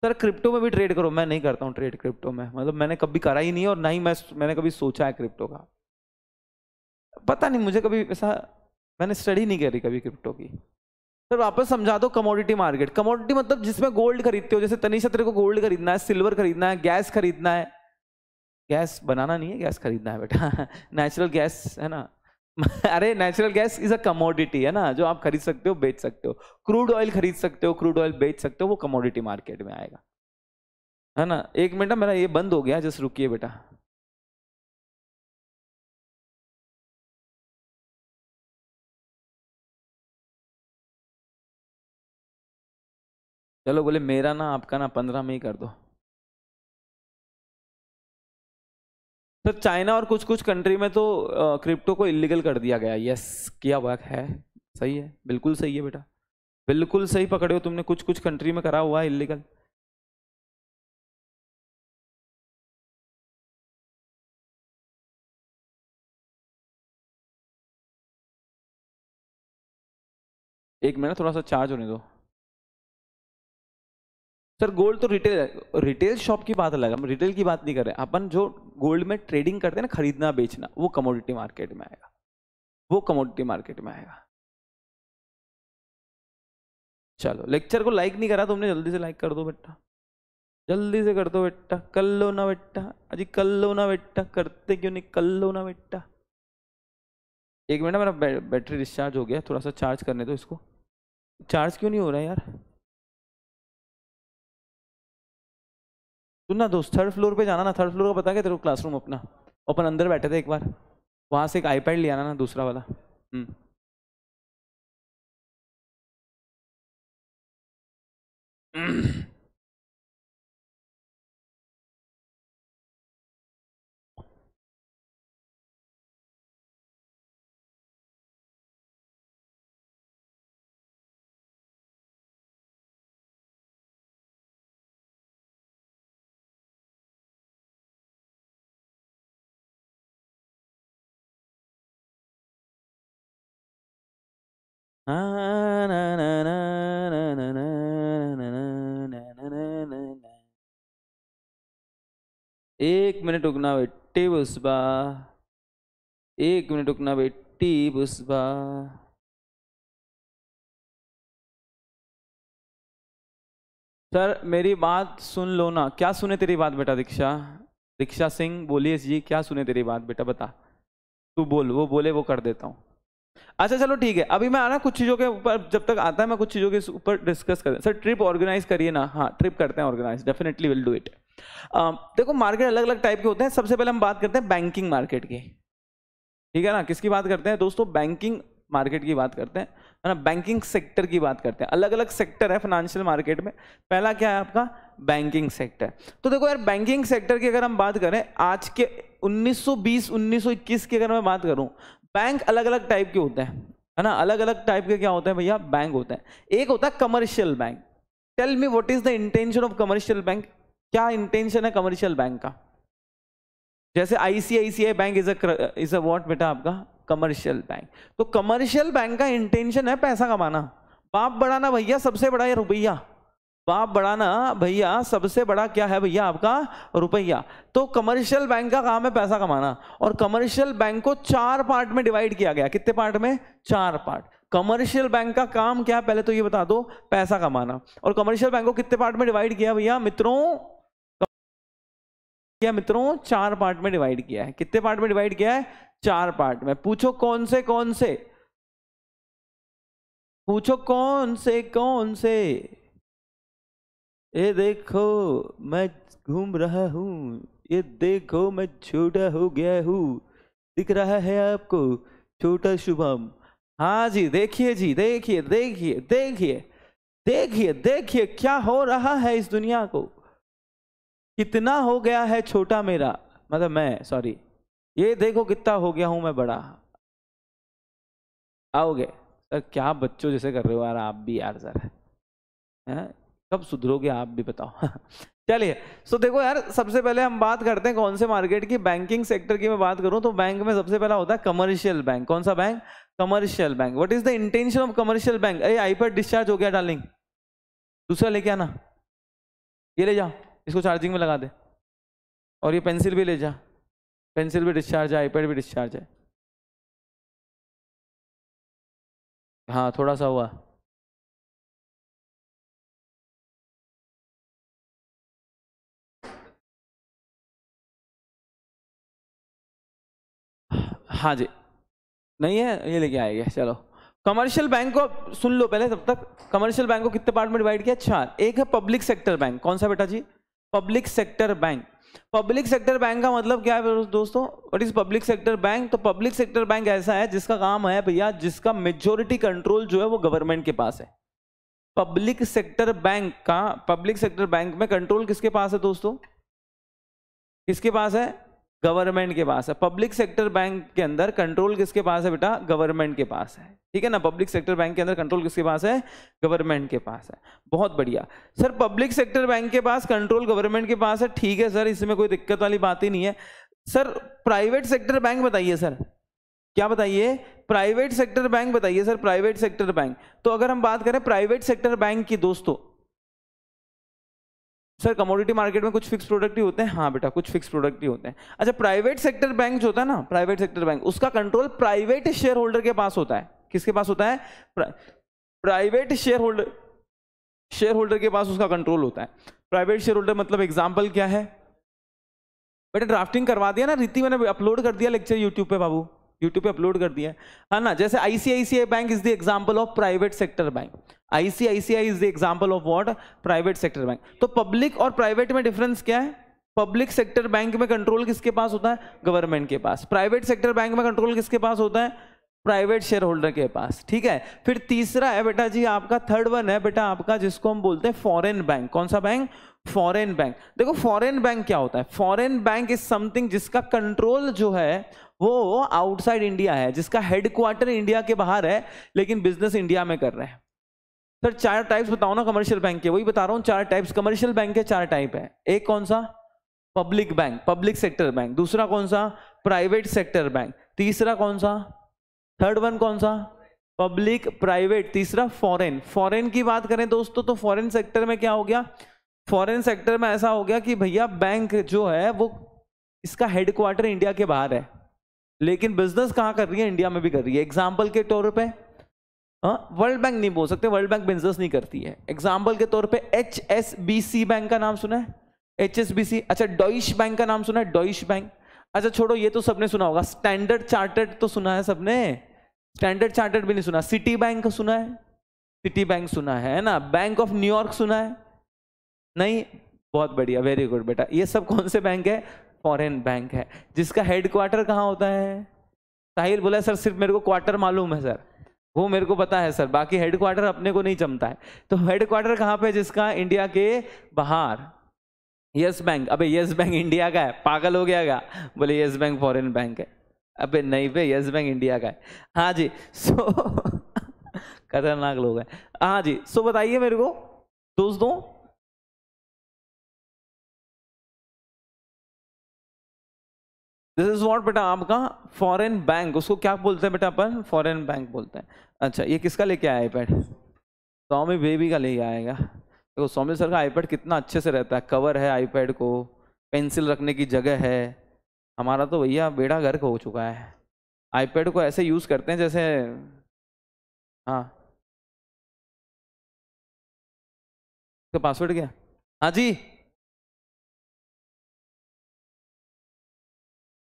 सर क्रिप्टो में भी ट्रेड करो मैं नहीं करता हूँ ट्रेड क्रिप्टो में मतलब मैंने कभी करा ही नहीं और ना ही मैं मैंने कभी सोचा है क्रिप्टो का पता नहीं मुझे कभी ऐसा मैंने स्टडी नहीं करी कभी क्रिप्टो की सर वापस समझा दो कमोडिटी मार्केट कमोडिटी मतलब जिसमें गोल्ड खरीदते हो जैसे तनिषा तेरे को गोल्ड खरीदना है सिल्वर खरीदना है गैस खरीदना है गैस बनाना नहीं है गैस खरीदना है बेटा नेचुरल गैस है ना अरे natural gas is a commodity है ना जो आप खरीद सकते हो बेच सकते हो क्रूड ऑयल खरीद सकते हो क्रूड ऑयल बेच सकते हो वो कमोडिटी मार्केट में आएगा है ना एक मिनट मेरा ये बंद हो गया जस्ट रुकिए बेटा चलो बोले मेरा ना आपका ना पंद्रह में ही कर दो सर तो चाइना और कुछ कुछ कंट्री में तो क्रिप्टो को इलीगल कर दिया गया यस किया हुआ है सही है बिल्कुल सही है बेटा बिल्कुल सही पकड़े हो तुमने कुछ कुछ कंट्री में करा हुआ है इलीगल एक मिनट थोड़ा सा चार्ज होने दो सर गोल्ड तो रिटेल रिटेल शॉप की बात अलग है हम रिटेल की बात नहीं कर रहे अपन जो गोल्ड में ट्रेडिंग करते हैं ना खरीदना बेचना वो कमोडिटी मार्केट में आएगा वो कमोडिटी मार्केट में आएगा चलो लेक्चर को लाइक नहीं करा तुमने जल्दी से लाइक कर दो बेटा जल्दी से कर दो बेटा कल लो ना बेटा अजी कल लो ना बेटा करते क्यों नहीं कल लो ना बेटा एक मिनट मेरा बैटरी डिस्चार्ज हो गया थोड़ा सा चार्ज करने दो इसको चार्ज क्यों नहीं हो रहा है यार तू ना दोस्त थर्ड फ्लोर पे जाना ना थर्ड फ्लोर का पता क्या तेरे को क्लासरूम अपना अपन अंदर बैठे थे एक बार वहाँ से एक आईपैड ले आना ना दूसरा वाला हम्म एक मिनट रुकना बेटी बुसबा एक मिनट रुकना बेटी बुसबा सर मेरी बात सुन लो ना क्या सुने तेरी बात बेटा दीक्षा दीक्षा सिंह बोलिए जी क्या सुने तेरी बात बेटा बता तू बोल वो बोले वो कर देता हूँ अच्छा चलो ठीक है अभी मैं आना कुछ चीज़ों के ऊपर जब तक आता है मैं कुछ चीज़ों के ऊपर डिस्कस करते सर ट्रिप ऑर्गेनाइज करिए ना हाँ ट्रिप करते हैं organise definitely will do it देखो मार्केट अलग अलग टाइप के होते हैं सबसे पहले हम बात करते हैं बैंकिंग मार्केट की ठीक है ना किसकी बात करते हैं दोस्तों बैंकिंग मार्केट की बात करते हैं है ना बैंकिंग सेक्टर की बात करते हैं अलग अलग सेक्टर है फाइनेंशियल मार्केट में पहला क्या है आपका बैंकिंग सेक्टर तो देखो यार बैंकिंग सेक्टर की अगर हम बात करें आज के 1920 1921 की अगर मैं बात करूं बैंक अलग अलग टाइप के होते हैं है ना अलग अलग टाइप के क्या होते हैं भैया बैंक होते हैं एक होता है commercial bank tell me what is the intention of commercial bank क्या इंटेंशन है कमर्शियल बैंक का जैसे ICICI bank is as is a what बेटा आपका कमर्शियल बैंक तो कमर्शियल बैंक का इंटेंशन है पैसा कमाना बाप बढ़ाना भैया सबसे बड़ा है रुपया बाप बड़ा ना भैया सबसे बड़ा क्या है भैया आपका रुपया तो कमर्शियल बैंक का काम है पैसा कमाना और कमर्शियल बैंक को चार पार्ट में डिवाइड किया गया कितने पार्ट में चार पार्ट कमर्शियल बैंक का काम क्या है पहले तो ये बता दो पैसा कमाना और कमर्शियल बैंक को कितने पार्ट में डिवाइड किया भैया मित्रों क्या मित्रों चार पार्ट में डिवाइड किया है कितने पार्ट में डिवाइड किया है चार पार्ट में पूछो कौन से कौन से पूछो कौन से कौन से ये देखो मैं घूम रहा हूँ ये देखो मैं छोटा हो गया हूँ दिख रहा है आपको छोटा शुभम हाँ जी देखिए जी देखिए देखिए देखिए देखिए देखिए क्या हो रहा है इस दुनिया को कितना हो गया है छोटा मेरा मतलब मैं सॉरी ये देखो कितना हो गया हूँ मैं बड़ा आओगे सर क्या बच्चों जैसे कर रहे हो यार आप भी यार सर है हाँ? कब सुधरोगे आप भी बताओ चलिए सो so, देखो यार सबसे पहले हम बात करते हैं कौन से मार्केट की बैंकिंग सेक्टर की मैं बात करूं तो बैंक में सबसे पहला होता है कमर्शियल बैंक कौन सा bank commercial bank what is the intention of commercial bank अरे आई पर डिस्चार्ज हो गया डार्लिंग दूसरा लेके आना ये ले जा इसको चार्जिंग में लगा दे और ये पेंसिल भी ले जा पेंसिल भी डिस्चार्ज है आईपैड भी डिस्चार्ज है हाँ थोड़ा सा हुआ हाँ जी नहीं है ये लेके आएंगे चलो कमर्शियल बैंक को सुन लो पहले तब तक कमर्शियल बैंक को कितने पार्ट में डिवाइड किया चार एक है पब्लिक सेक्टर बैंक कौन सा बेटा जी public sector bank public sector bank का मतलब क्या है दोस्तों what is public sector bank तो पब्लिक सेक्टर बैंक ऐसा है जिसका काम है भैया जिसका मेजोरिटी कंट्रोल जो है वो गवर्नमेंट के पास है पब्लिक सेक्टर बैंक का पब्लिक सेक्टर बैंक में कंट्रोल किसके पास है दोस्तों किसके पास है गवर्नमेंट के पास है पब्लिक सेक्टर बैंक के अंदर कंट्रोल किसके पास है बेटा गवर्नमेंट के पास है ठीक है ना पब्लिक सेक्टर बैंक के अंदर कंट्रोल किसके पास है गवर्नमेंट के पास है बहुत बढ़िया सर पब्लिक सेक्टर बैंक के पास कंट्रोल गवर्नमेंट के पास है ठीक है सर इसमें कोई दिक्कत वाली बात ही नहीं है सर प्राइवेट सेक्टर बैंक बताइए सर क्या बताइए प्राइवेट सेक्टर बैंक बताइए सर प्राइवेट सेक्टर बैंक तो अगर हम बात करें प्राइवेट सेक्टर बैंक की दोस्तों सर कमोडिटी मार्केट में कुछ फिक्स प्रोडक्ट ही होते हैं हाँ बेटा कुछ फिक्स प्रोडक्ट ही होते हैं अच्छा प्राइवेट सेक्टर बैंक जो होता है ना प्राइवेट सेक्टर बैंक उसका कंट्रोल प्राइवेट शेयर होल्डर के पास होता है किसके पास होता है private shareholder shareholder के पास उसका कंट्रोल होता है प्राइवेट शेयर होल्डर मतलब एग्जाम्पल क्या है बेटा ड्राफ्टिंग करवा दिया ना रीति मैंने अपलोड कर दिया लेक्चर यूट्यूब पे बाबू यूट्यूब पे अपलोड कर दिया है हाँ ना जैसे ICICI bank is the example of private sector bank ICICI is the example of what private sector bank तो पब्लिक और प्राइवेट में डिफरेंस क्या है पब्लिक सेक्टर बैंक में कंट्रोल किसके पास होता है गवर्नमेंट के पास प्राइवेट सेक्टर बैंक में कंट्रोल किसके पास होता है प्राइवेट शेयर होल्डर के पास ठीक है फिर तीसरा है बेटा जी आपका थर्ड वन है बेटा आपका जिसको हम बोलते हैं फॉरेन बैंक कौन सा बैंक फॉरेन बैंक देखो फॉरेन बैंक क्या होता है फॉरेन बैंक इज समथिंग जिसका कंट्रोल जो है वो आउटसाइड इंडिया है जिसका हेडक्वार्टर इंडिया के बाहर है लेकिन बिजनेस इंडिया में कर रहे हैं सर चार टाइप्स बताओ ना कमर्शियल बैंक के वही बता रहा हूँ चार टाइप्स कमर्शियल बैंक के चार टाइप है एक कौन सा public bank public sector bank दूसरा कौन सा प्राइवेट सेक्टर बैंक तीसरा कौन सा थर्ड वन कौन सा पब्लिक प्राइवेट तीसरा फॉरेन फॉरेन की बात करें दोस्तों तो फॉरेन सेक्टर में क्या हो गया फॉरेन सेक्टर में ऐसा हो गया कि भैया बैंक जो है वो इसका हेडक्वार्टर इंडिया के बाहर है लेकिन बिजनेस कहाँ कर रही है इंडिया में भी कर रही है एग्जाम्पल के तौर पर वर्ल्ड बैंक नहीं बोल सकते वर्ल्ड बैंक बिजनेस नहीं करती है एग्जाम्पल के तौर पर H S B C bank का नाम सुना है एच एस बी सी अच्छा डॉइश बैंक का नाम सुना है डॉइश बैंक अच्छा छोड़ो ये तो सबने सुना होगा स्टैंडर्ड चार्टर्ड तो सुना है सबने स्टैंडर्ड चार्टर्ड भी नहीं सुना सिटी बैंक सुना है सिटी बैंक सुना है ना बैंक ऑफ न्यूयॉर्क सुना है नहीं बहुत बढ़िया वेरी गुड बेटा ये सब कौन से बैंक है फॉरेन बैंक है जिसका हेड क्वार्टर कहाँ होता है साहिल बोला सर सिर्फ मेरे को क्वार्टर मालूम है सर वो मेरे को पता है सर बाकी हेड क्वार्टर अपने को नहीं जमता है तो हेड क्वार्टर कहाँ पे है जिसका इंडिया के बाहर यस बैंक अबे यस बैंक इंडिया का है पागल हो गया क्या बोले यस बैंक फॉरेन बैंक है अबे नहीं पे यस बैंक इंडिया का है हाँ जी सो खतरनाक लोग हैं हाँ जी सो बताइए मेरे को दोस्तों दिस इज वॉट बेटा आपका फॉरेन बैंक उसको क्या बोलते हैं बेटा अपन फॉरेन बैंक बोलते हैं अच्छा ये किसका लेके आया आईपैड स्वामी बेबी का लेके आएगा देखो तो स्वामी सर का आईपैड कितना अच्छे से रहता है कवर है आईपैड को पेंसिल रखने की जगह है हमारा तो भैया बेड़ा गर्क हो चुका है आईपैड को ऐसे यूज़ करते हैं जैसे हाँ तो पासवर्ड क्या हाँ जी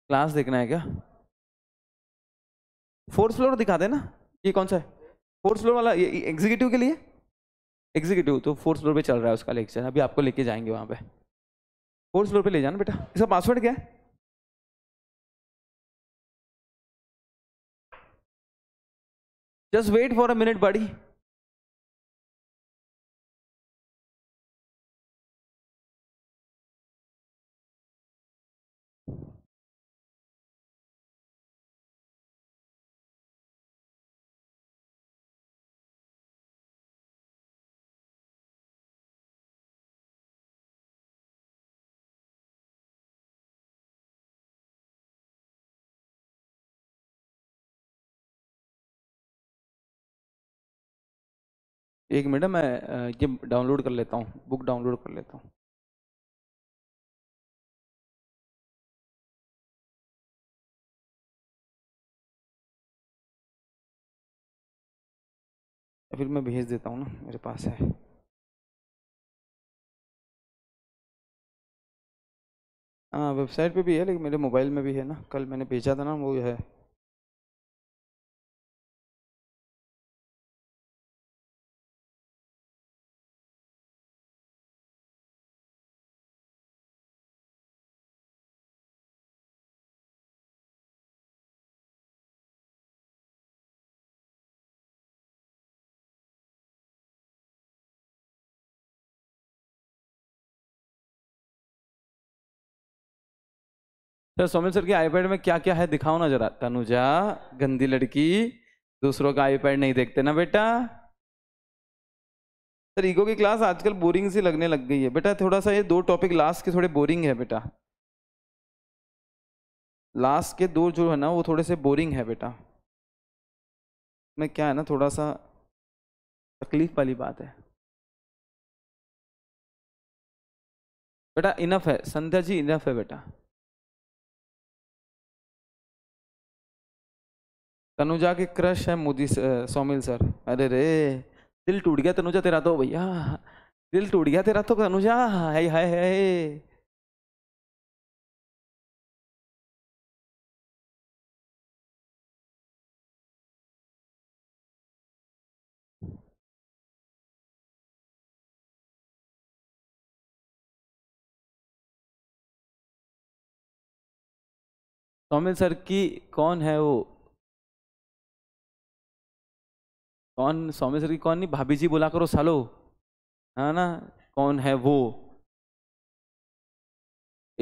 क्लास देखना है क्या फोर्थ फ्लोर दिखा देना ये कौन सा है फोर्थ फ्लोर वाला ये एग्जीक्यूटिव के लिए एग्जीक्यूटिव तो फोर्थ फ्लोर पे चल रहा है उसका लेक्चर अभी आपको लेके जाएंगे वहाँ पे फोर्थ फ्लोर पे ले जाना बेटा इसका पासवर्ड क्या है just wait for a minute बड़ी एक मिनट मैं ये डाउनलोड कर लेता हूँ बुक डाउनलोड कर लेता हूँ फिर मैं भेज देता हूँ ना मेरे पास है हाँ वेबसाइट पे भी है लेकिन मेरे मोबाइल में भी है ना कल मैंने भेजा था ना वो है तो सोमिन सर के आईपैड में क्या क्या है दिखाओ ना जरा तनुजा गंदी लड़की दूसरों का आईपैड नहीं देखते ना बेटा सर ईगो की क्लास आजकल बोरिंग सी लगने लग गई है बेटा थोड़ा सा ये दो टॉपिक लास्ट के थोड़े बोरिंग है बेटा लास्ट के दो जो है ना वो थोड़े से बोरिंग है बेटा में क्या है ना थोड़ा सा तकलीफ वाली बात है बेटा इनफ है संध्या जी इनफ है बेटा तनुजा के क्रश है मोदी सोमिल सर अरे रे दिल टूट गया तनुजा तेरा तो भैया दिल टूट गया तेरा तो तनुजा हाय हाय हाय सोमिल सर की कौन है वो कौन सौम्य सर की कौन नहीं भाभी जी बोला करो सालो है ना कौन है वो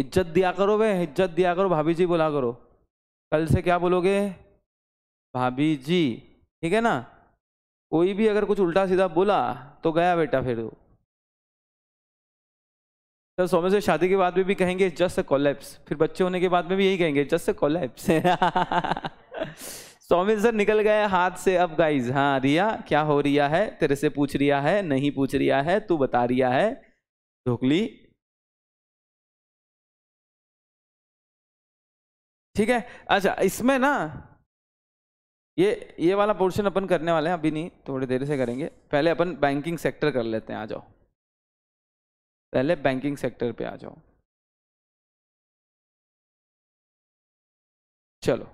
इज्जत दिया करो वे इज्जत दिया करो भाभी जी बोला करो कल से क्या बोलोगे भाभी जी ठीक है ना कोई भी अगर कुछ उल्टा सीधा बोला तो गया बेटा फिर तो सर तो से शादी के बाद में भी, भी कहेंगे जस्ट कॉलेप्स फिर बच्चे होने के बाद में भी यही कहेंगे जस्ट कॉलेप्स सोमिन सर निकल गए हाथ से अब गाइज हाँ रिया क्या हो रिया है तेरे से पूछ रिया है नहीं पूछ रिया है तू बता रिया है ढोकली ठीक है अच्छा इसमें ना ये ये वाला पोर्शन अपन करने वाले हैं अभी नहीं थोड़ी देर से करेंगे पहले अपन बैंकिंग सेक्टर कर लेते हैं आ जाओ पहले बैंकिंग सेक्टर पे आ जाओ चलो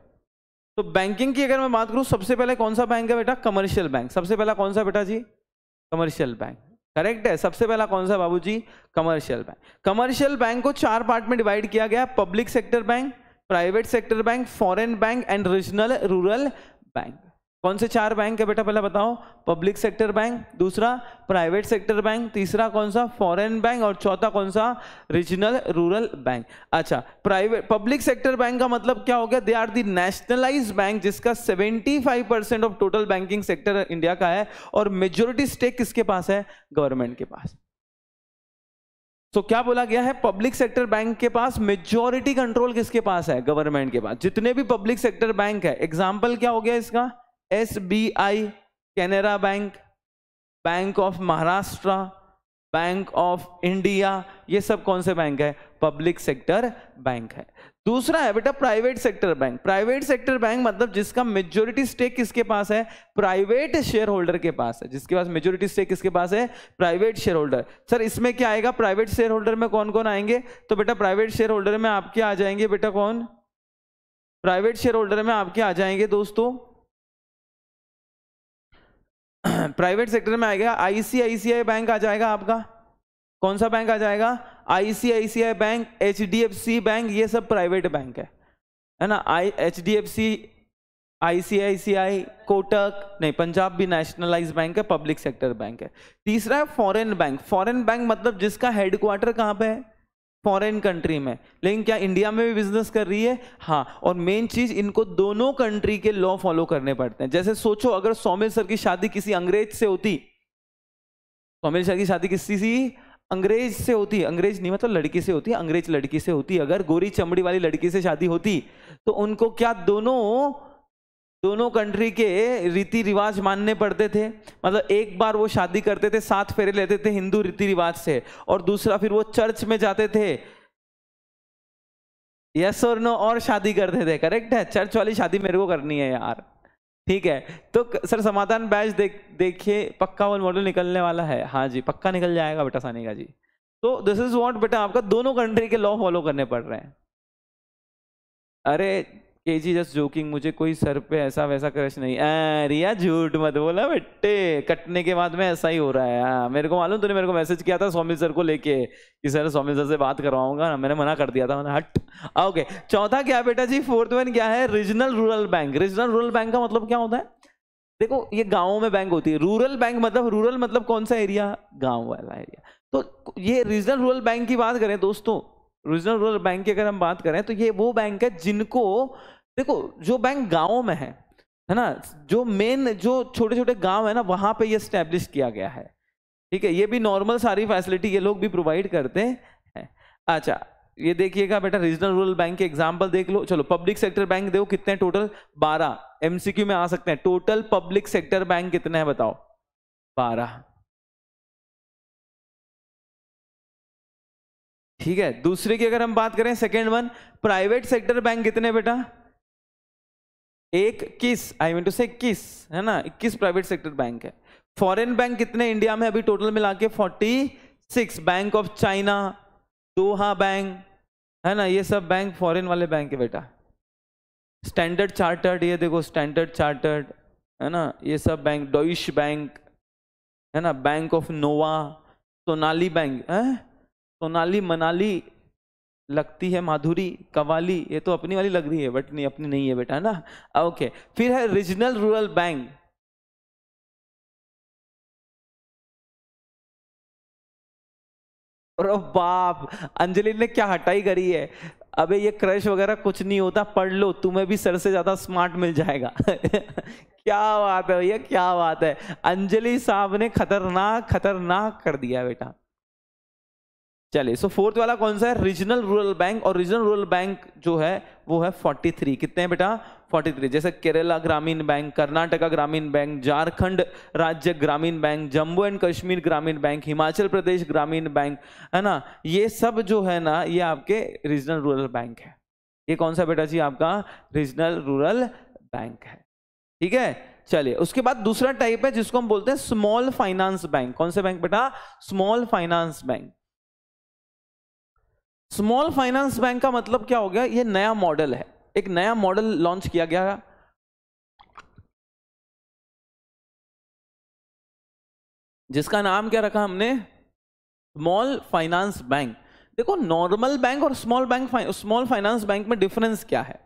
तो बैंकिंग की अगर मैं बात करूं सबसे पहले कौन सा बैंक है बेटा कमर्शियल बैंक सबसे पहला कौन सा बेटा जी कमर्शियल बैंक करेक्ट है सबसे पहला कौन सा जी कमर्शियल बैंक कमर्शियल बैंक को चार पार्ट में डिवाइड किया गया public sector bank private sector bank foreign bank and regional rural bank कौन से चार बैंक है बेटा पहला बताओ पब्लिक सेक्टर बैंक दूसरा प्राइवेट सेक्टर बैंक तीसरा कौन सा फॉरेन बैंक और चौथा कौन सा रीजनल रूरल बैंक अच्छा प्राइवेट पब्लिक सेक्टर बैंक का मतलब क्या हो गया they are the nationalise bank जिसका 75 percent of total banking sector India का है और मेजोरिटी स्टेक किसके पास है गवर्नमेंट के पास तो so, क्या बोला गया है पब्लिक सेक्टर बैंक के पास मेजोरिटी कंट्रोल किसके पास है गवर्नमेंट के पास जितने भी पब्लिक सेक्टर बैंक है एग्जाम्पल क्या हो गया इसका S B I Canara bank bank of Maharashtra bank of India ये सब कौन से बैंक है पब्लिक सेक्टर बैंक है दूसरा है बेटा private sector bank private sector bank मतलब जिसका मेजोरिटी स्टेक किसके पास है प्राइवेट शेयर होल्डर के पास है जिसके पास मेजोरिटी स्टेक किसके पास है प्राइवेट शेयर होल्डर सर इसमें क्या आएगा प्राइवेट शेयर होल्डर में कौन कौन आएंगे तो बेटा प्राइवेट शेयर होल्डर में आपके आ जाएंगे बेटा कौन प्राइवेट शेयर होल्डर में आपके आ जाएंगे दोस्तों प्राइवेट सेक्टर में आएगा आईसीआईसीआई बैंक आ जाएगा आपका कौन सा बैंक आ जाएगा आईसीआईसीआई बैंक एचडीएफसी बैंक ये सब प्राइवेट बैंक है है ना I H D F C ICICI Kotak नहीं पंजाब भी नेशनलाइज बैंक है पब्लिक सेक्टर बैंक है तीसरा है फॉरेन बैंक फॉरेन बैंक मतलब जिसका हेडक्वार्टर कहाँ पे है फॉरेन कंट्री में लेकिन क्या इंडिया में भी बिजनेस कर रही है हाँ और मेन चीज इनको दोनों कंट्री के लॉ फॉलो करने पड़ते हैं जैसे सोचो अगर सोमिल सर की शादी किसी अंग्रेज से होती सोमिल सर की शादी किसी सी अंग्रेज से होती अंग्रेज नहीं मतलब लड़की से होती अंग्रेज लड़की से होती अगर गोरी चमड़ी वाली लड़की से शादी होती तो उनको क्या दोनों दोनों कंट्री के रीति रिवाज मानने पड़ते थे मतलब एक बार वो शादी करते थे सात फेरे लेते थे हिंदू रीति रिवाज से और दूसरा फिर वो चर्च में जाते थे यस और नो और शादी करते थे करेक्ट है चर्च वाली शादी मेरे को करनी है यार ठीक है तो सर समाधान बैच देख देखिए पक्का वन मॉडल निकलने वाला है हाँ जी पक्का निकल जाएगा बेटा सानी का जी तो दिस इज वॉट बेटा आपका दोनों कंट्री के लॉ फॉलो करने पड़ रहे हैं अरे केजी जस्ट जोकिंग मुझे कोई सर पे ऐसा वैसा क्रश नहीं आ, रिया झूठ मत बोला बेटे कटने के बाद में ऐसा ही हो रहा है आ, मेरे को मालूम तूने मेरे को मैसेज किया था स्वामी सर को लेके कि सर स्वामी सर से बात करवाऊंगा ना मैंने मना कर दिया था मैंने हट ओके चौथा क्या बेटा जी फोर्थ वन क्या है regional rural bank regional rural bank का मतलब क्या होता है देखो ये गाँव में बैंक होती है रूरल बैंक मतलब रूरल मतलब कौन सा एरिया गाँव वाला एरिया तो ये रीजनल रूरल बैंक की बात करें दोस्तों रीजनल रूरल बैंक की अगर हम बात करें तो ये वो बैंक है जिनको देखो जो बैंक गाँव में है है ना जो मेन जो छोटे छोटे गांव है ना वहां पे ये स्टैब्लिश किया गया है ठीक है ये भी नॉर्मल सारी फैसिलिटी ये लोग भी प्रोवाइड करते हैं अच्छा ये देखिएगा बेटा रीजनल रूरल बैंक के एग्जाम्पल देख लो चलो पब्लिक सेक्टर बैंक देखो कितने टोटल बारह एमसीक्यू में आ सकते हैं टोटल पब्लिक सेक्टर बैंक कितने हैं बताओ बारह ठीक है दूसरे की अगर हम बात करें second one private sector bank कितने बेटा एक किस आई मीन टू से किस है ना इक्कीस प्राइवेट सेक्टर बैंक है फॉरेन बैंक कितने इंडिया में अभी टोटल मिला के forty six bank of China Doha bank है ना ये सब बैंक फॉरेन वाले बैंक है बेटा स्टैंडर्ड चार्टर्ड ये देखो स्टैंडर्ड चार्टर्ड है ना ये सब बैंक डोइश बैंक है ना bank of Nova Sonali bank है सोनाली मनाली लगती है माधुरी कवाली ये तो अपनी वाली लग रही है बट नहीं अपनी नहीं है बेटा ना ओके फिर है रीजनल रूरल बैंक और बाप अंजलि ने क्या हटाई करी है अबे ये क्रश वगैरह कुछ नहीं होता पढ़ लो तुम्हें भी सर से ज़्यादा स्मार्ट मिल जाएगा क्या बात है भैया क्या बात है अंजलि साहब ने खतरनाक खतरनाक कर दिया बेटा चलिए सो फोर्थ वाला कौन सा है रीजनल रूरल बैंक और रीजनल रूरल बैंक जो है वो है 43 कितने हैं बेटा 43 जैसे केरला ग्रामीण बैंक कर्नाटका ग्रामीण बैंक झारखंड राज्य ग्रामीण बैंक जम्मू एंड कश्मीर ग्रामीण बैंक हिमाचल प्रदेश ग्रामीण बैंक है ना ये सब जो है ना ये आपके रीजनल रूरल बैंक है ये कौन सा बेटा जी आपका रीजनल रूरल बैंक है ठीक है चलिए उसके बाद दूसरा टाइप है जिसको हम बोलते हैं स्मॉल फाइनेंस बैंक कौन से बैंक बेटा small finance bank small finance bank का मतलब क्या हो गया ये नया मॉडल है एक नया मॉडल लॉन्च किया गया है जिसका नाम क्या रखा हमने स्मॉल फाइनेंस बैंक देखो नॉर्मल बैंक और small bank small finance bank में डिफरेंस क्या है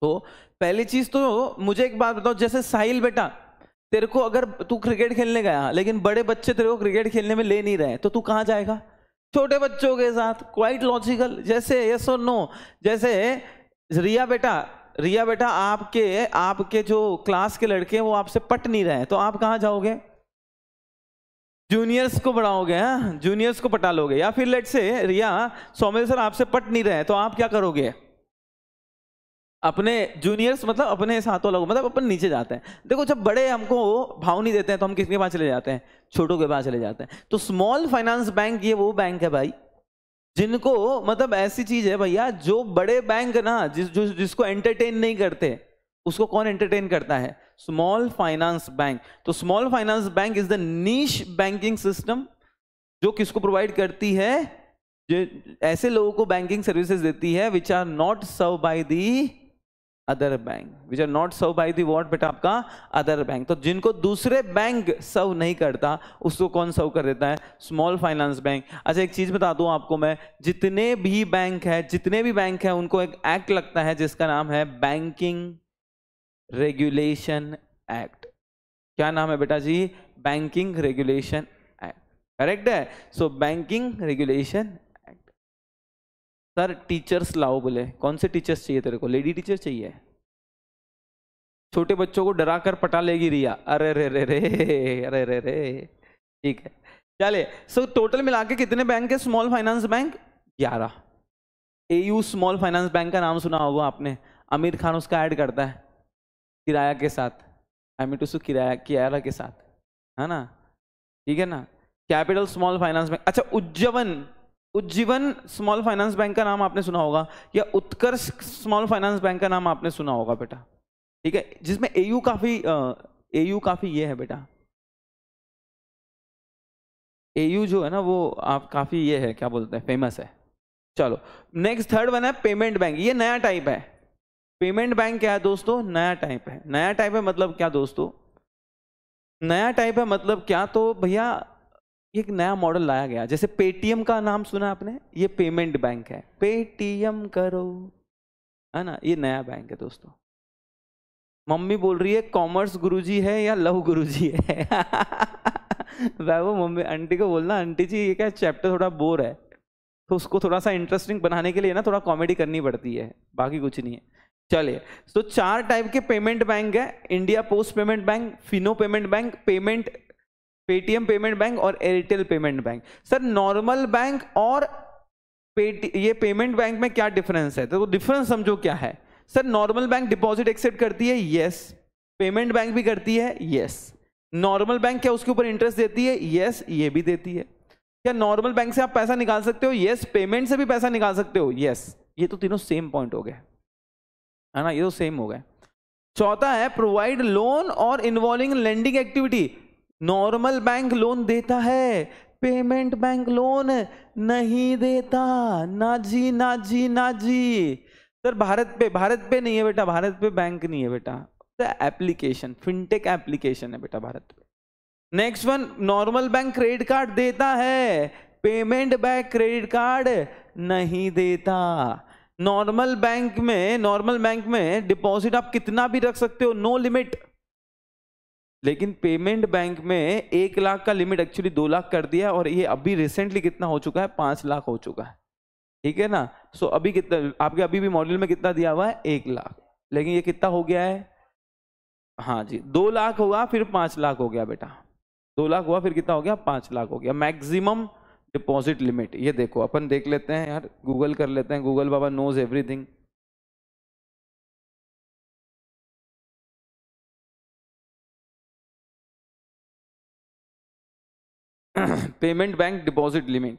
तो पहली चीज तो मुझे एक बात बताओ जैसे साहिल बेटा तेरे को अगर तू क्रिकेट खेलने गया लेकिन बड़े बच्चे तेरे को क्रिकेट खेलने में ले नहीं रहे तो तू कहां जाएगा छोटे बच्चों के साथ क्वाइट लॉजिकल जैसे यस और नो जैसे रिया बेटा रिया बेटा आपके आपके जो क्लास के लड़के हैं वो आपसे पट नहीं रहे तो आप कहाँ जाओगे जूनियर्स को बढ़ाओगे हाँ जूनियर्स को पटा लोगे या फिर लेट से रिया सौम्य सर आपसे पट नहीं रहे तो आप क्या करोगे अपने जूनियर्स मतलब अपने साथों लोगों मतलब अपन नीचे जाते हैं देखो जब बड़े हमको भाव नहीं देते हैं तो हम किसके पास चले जाते हैं छोटों के पास चले जाते हैं तो स्मॉल फाइनेंस बैंक ये वो बैंक है भाई जिनको मतलब ऐसी चीज है भैया जो बड़े बैंक ना जिस जो जिसको एंटरटेन नहीं करते उसको कौन एंटरटेन करता है स्मॉल फाइनेंस बैंक तो small finance bank is the niche banking system जो किसको प्रोवाइड करती है जो ऐसे लोगों को बैंकिंग सर्विसेज देती है which are not serve by the other bank which are not serve by the but आपका अदर बैंक तो जिनको दूसरे बैंक सर्व नहीं करता उसको कौन सर्व कर देता है स्मॉल फाइनेंस बैंक अच्छा एक चीज़ बता दूं आपको मैं जितने भी बैंक है जितने भी बैंक है उनको एक एक्ट लगता है जिसका नाम है बैंकिंग रेगुलेशन एक्ट क्या नाम है बेटा जी बैंकिंग रेगुलेशन एक्ट करेक्ट है so banking regulation sir teachers लाओ बोले कौन से टीचर्स चाहिए तेरे को लेडी टीचर चाहिए छोटे बच्चों को डरा कर पटा लेगी रिया अरे रे रे रे अरे रे रे ठीक है चले सो टोटल मिला के कितने बैंक है स्मॉल फाइनेंस बैंक ग्यारह A U small finance bank का नाम सुना होगा आपने आमिर खान उसका ऐड करता है किराया के साथ आई टू सू किराया किराया के साथ है ना ठीक है ना कैपिटल स्मॉल फाइनेंस बैंक अच्छा Ujjivan Ujjivan small finance bank का नाम आपने सुना होगा या उत्कर्ष स्मॉल फाइनेंस बैंक का नाम आपने सुना होगा बेटा ठीक है जिसमें एयू काफी एयू काफी ये है बेटा एयू जो है ना वो आप काफी ये है क्या बोलते हैं फेमस है चलो नेक्स्ट थर्ड वन है पेमेंट बैंक ये नया टाइप है पेमेंट बैंक क्या है दोस्तों नया टाइप है नया टाइप है मतलब क्या दोस्तों नया टाइप है मतलब क्या तो भैया एक नया मॉडल लाया गया जैसे पेटीएम का नाम सुना आपने ये पेमेंट बैंक है पेटीएम करो है ना ये नया बैंक है दोस्तों मम्मी बोल रही है कॉमर्स गुरुजी है या लव गुरुजी है वैभव मम्मी आंटी को बोलना आंटी जी ये क्या चैप्टर थोड़ा बोर है तो उसको थोड़ा सा इंटरेस्टिंग बनाने के लिए ना थोड़ा कॉमेडी करनी पड़ती है बाकी कुछ नहीं है चलिए तो चार टाइप के पेमेंट बैंक है India post payment bank Fino payment bank payment Paytm payment bank और Airtel payment bank sir normal bank और ये पेमेंट बैंक में क्या डिफरेंस है तो वो डिफरेंस समझो क्या है sir normal bank deposit accept करती है यस पेमेंट बैंक भी करती है यस नॉर्मल बैंक क्या उसके ऊपर इंटरेस्ट देती है यस ये भी देती है क्या नॉर्मल बैंक से आप पैसा निकाल सकते हो यस पेमेंट से भी पैसा निकाल सकते हो यस ये तो तीनों सेम पॉइंट हो गए है ना ये तो सेम हो गए चौथा है प्रोवाइड लोन और involving lending activity normal bank loan देता है पेमेंट बैंक लोन नहीं देता ना जी ना जी ना जी सर भारत पे भारत पे नहीं है बेटा भारत पे बैंक नहीं है बेटा एप्लीकेशन फिनटेक एप्लीकेशन है बेटा BharatPe next one normal bank credit card देता है पेमेंट बैंक क्रेडिट कार्ड नहीं देता नॉर्मल बैंक में नॉर्मल बैंक में डिपॉजिट आप कितना भी रख सकते हो नो लिमिट लेकिन पेमेंट बैंक में एक लाख का लिमिट एक्चुअली दो लाख कर दिया और ये अभी रिसेंटली कितना हो चुका है पाँच लाख हो चुका है ठीक है ना सो so अभी कितना आपके अभी भी मॉड्यूल में कितना दिया हुआ है एक लाख लेकिन ये कितना हो गया है हाँ जी दो लाख हुआ फिर पाँच लाख हो गया बेटा दो लाख हुआ फिर कितना हो गया पाँच लाख हो गया मैक्सिमम डिपॉजिट लिमिट ये देखो अपन देख लेते हैं यार गूगल कर लेते हैं गूगल बाबा knows everything payment bank deposit limit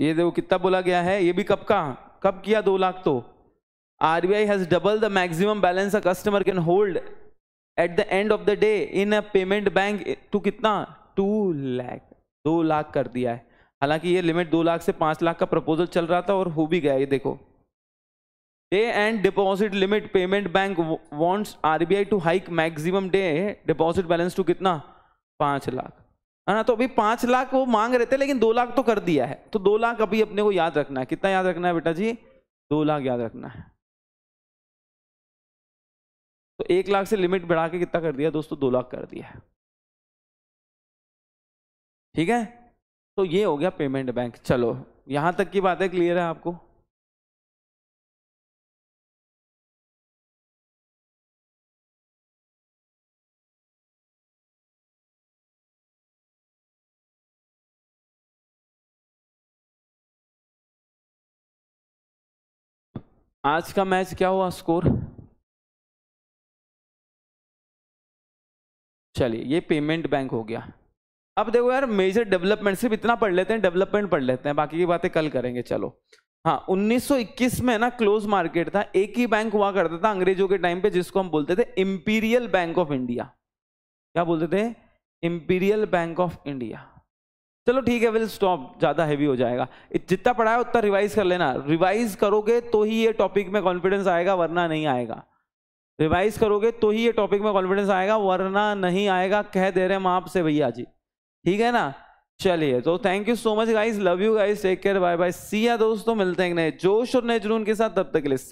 ये देखो कितना बोला गया है ये भी कब का कब किया दो लाख तो R B I has double the maximum balance a customer can hold at the end of the day in a payment bank to कितना टू लाख दो लाख कर दिया है हालांकि ये लिमिट दो लाख से पाँच लाख का प्रपोजल चल रहा था और हो भी गया ये देखो day end deposit limit payment bank wants R B I to hike maximum day deposit balance to कितना पाँच लाख है हाँ ना तो अभी पांच लाख वो मांग रहे थे लेकिन दो लाख तो कर दिया है तो दो लाख अभी अपने को याद रखना है कितना याद रखना है बेटा जी दो लाख याद रखना है तो एक लाख से लिमिट बढ़ा के कितना कर दिया दोस्तों दो लाख कर दिया ठीक है तो ये हो गया पेमेंट बैंक चलो यहां तक की बातें क्लियर है आपको आज का मैच क्या हुआ स्कोर चलिए ये पेमेंट बैंक हो गया अब देखो यार मेजर डेवलपमेंट सिर्फ इतना पढ़ लेते हैं डेवलपमेंट पढ़ लेते हैं बाकी की बातें कल करेंगे चलो हाँ 1921 में ना क्लोज मार्केट था एक ही बैंक हुआ करता था अंग्रेजों के टाइम पे जिसको हम बोलते थे इंपीरियल बैंक ऑफ इंडिया क्या बोलते थे इंपीरियल बैंक ऑफ इंडिया चलो ठीक है विल स्टॉप ज़्यादा हैवी हो जाएगा जितना पढ़ा है उतना रिवाइज कर लेना रिवाइज करोगे तो ही ये टॉपिक में कॉन्फिडेंस आएगा वरना नहीं आएगा रिवाइज करोगे तो ही ये टॉपिक में कॉन्फिडेंस आएगा वरना नहीं आएगा कह दे रहे हम आपसे भैया जी ठीक है ना चलिए तो thank you so much guys love you guys take care bye bye see ya दोस्तों मिलते हैं नए जोश और नए जुनून के साथ तब तक के लिए